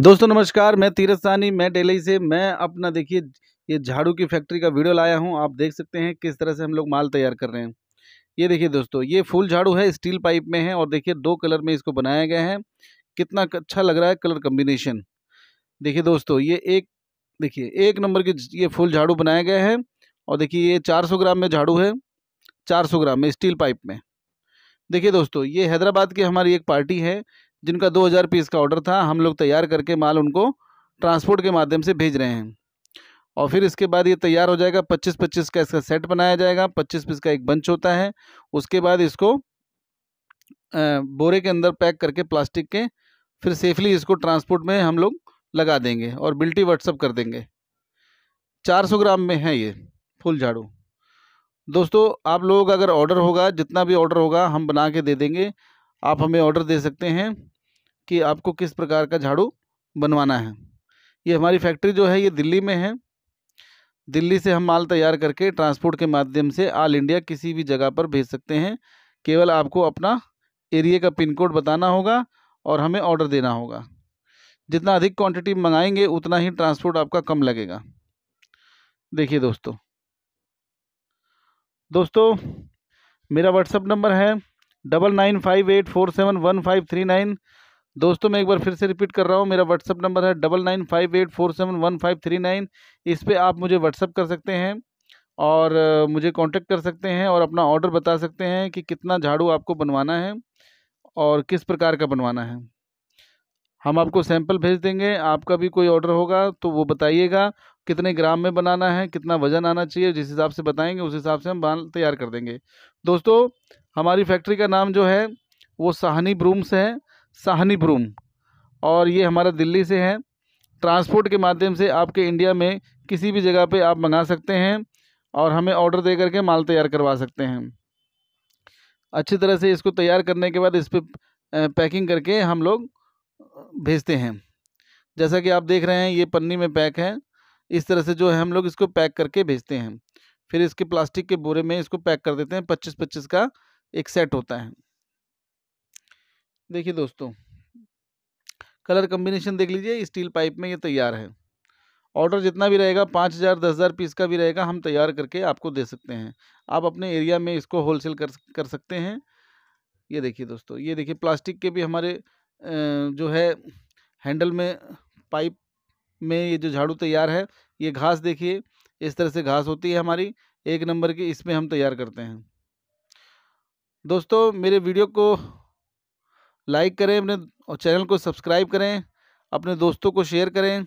दोस्तों नमस्कार मैं तीरथ सानी मैं डेली से मैं अपना देखिए ये झाड़ू की फैक्ट्री का वीडियो लाया हूँ आप देख सकते हैं किस तरह से हम लोग माल तैयार कर रहे हैं ये देखिए दोस्तों ये फुल झाड़ू है स्टील पाइप में है और देखिए दो कलर में इसको बनाया गया है कितना अच्छा लग रहा है कलर कम्बिनेशन देखिए दोस्तों ये एक देखिए एक नंबर की ये फुल झाड़ू बनाया गया है और देखिए ये चार ग्राम में झाड़ू है चार ग्राम में स्टील पाइप में देखिए दोस्तों ये हैदराबाद की हमारी एक पार्टी है जिनका दो हज़ार पीस का ऑर्डर था हम लोग तैयार करके माल उनको ट्रांसपोर्ट के माध्यम से भेज रहे हैं और फिर इसके बाद ये तैयार हो जाएगा पच्चीस पच्चीस का इसका सेट बनाया जाएगा पच्चीस पीस का एक बंच होता है उसके बाद इसको बोरे के अंदर पैक करके प्लास्टिक के फिर सेफली इसको ट्रांसपोर्ट में हम लोग लगा देंगे और बिल्टी व्हाट्सअप कर देंगे सौ ग्राम में है ये फुल झाड़ू दोस्तों आप लोग अगर ऑर्डर होगा जितना भी ऑर्डर होगा हम बना के दे देंगे आप हमें ऑर्डर दे सकते हैं कि आपको किस प्रकार का झाड़ू बनवाना है ये हमारी फैक्ट्री जो है ये दिल्ली में है दिल्ली से हम माल तैयार करके ट्रांसपोर्ट के माध्यम से ऑल इंडिया किसी भी जगह पर भेज सकते हैं केवल आपको अपना एरिया का पिन कोड बताना होगा और हमें ऑर्डर देना होगा जितना अधिक क्वांटिटी मंगाएंगे उतना ही ट्रांसपोर्ट आपका कम लगेगा देखिए दोस्तों दोस्तों मेरा व्हाट्सअप नंबर है double nine five eight four seven one five three nine दोस्तों मैं एक बार फिर से रिपीट कर रहा हूँ मेरा व्हाट्सअप नंबर है double nine five eight four seven one five three nine इस पर आप मुझे व्हाट्सअप कर सकते हैं और मुझे कांटेक्ट कर सकते हैं और अपना ऑर्डर बता सकते हैं कि कितना झाड़ू आपको बनवाना है और किस प्रकार का बनवाना है हम आपको सैंपल भेज देंगे आपका भी कोई ऑर्डर होगा तो वो बताइएगा कितने ग्राम में बनाना है कितना वज़न आना चाहिए जिस हिसाब से बताएंगे उस हिसाब से हम बाल तैयार कर देंगे दोस्तों हमारी फैक्ट्री का नाम जो है वो साहनी ब्रूम्स है साहनी ब्रूम और ये हमारा दिल्ली से है ट्रांसपोर्ट के माध्यम से आपके इंडिया में किसी भी जगह पे आप मंगा सकते हैं और हमें ऑर्डर दे करके माल तैयार करवा सकते हैं अच्छी तरह से इसको तैयार करने के बाद इस पर पैकिंग करके हम लोग भेजते हैं जैसा कि आप देख रहे हैं ये पन्नी में पैक है इस तरह से जो है हम लोग इसको पैक करके भेजते हैं फिर इसके प्लास्टिक के बोरे में इसको पैक कर देते हैं पच्चीस पच्चीस का एक सेट होता है देखिए दोस्तों कलर कम्बिनेशन देख लीजिए स्टील पाइप में ये तैयार है ऑर्डर जितना भी रहेगा पाँच हज़ार दस हज़ार पीस का भी रहेगा हम तैयार करके आपको दे सकते हैं आप अपने एरिया में इसको होलसेल कर कर सकते हैं ये देखिए दोस्तों ये देखिए प्लास्टिक के भी हमारे जो है हैंडल में पाइप में ये जो झाड़ू तैयार है ये घास देखिए इस तरह से घास होती है हमारी एक नंबर की इसमें हम तैयार करते हैं दोस्तों मेरे वीडियो को लाइक करें अपने और चैनल को सब्सक्राइब करें अपने दोस्तों को शेयर करें